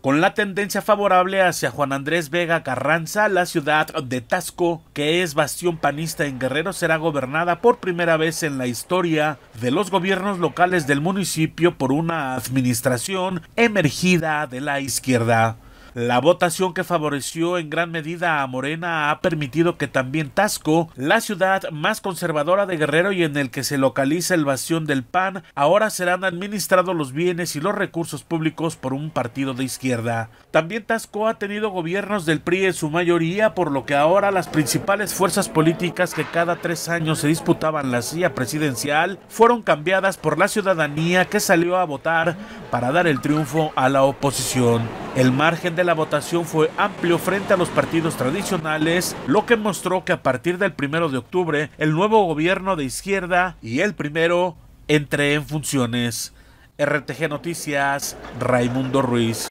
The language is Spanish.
con la tendencia favorable hacia Juan Andrés Vega Carranza, la ciudad de Tasco, que es bastión panista en Guerrero, será gobernada por primera vez en la historia de los gobiernos locales del municipio por una administración emergida de la izquierda. La votación que favoreció en gran medida a Morena ha permitido que también Tasco, la ciudad más conservadora de Guerrero y en el que se localiza el bastión del PAN, ahora serán administrados los bienes y los recursos públicos por un partido de izquierda. También Tasco ha tenido gobiernos del PRI en su mayoría, por lo que ahora las principales fuerzas políticas que cada tres años se disputaban la silla presidencial fueron cambiadas por la ciudadanía que salió a votar para dar el triunfo a la oposición. El margen de la votación fue amplio frente a los partidos tradicionales, lo que mostró que a partir del primero de octubre el nuevo gobierno de izquierda y el primero entre en funciones. RTG Noticias, Raimundo Ruiz.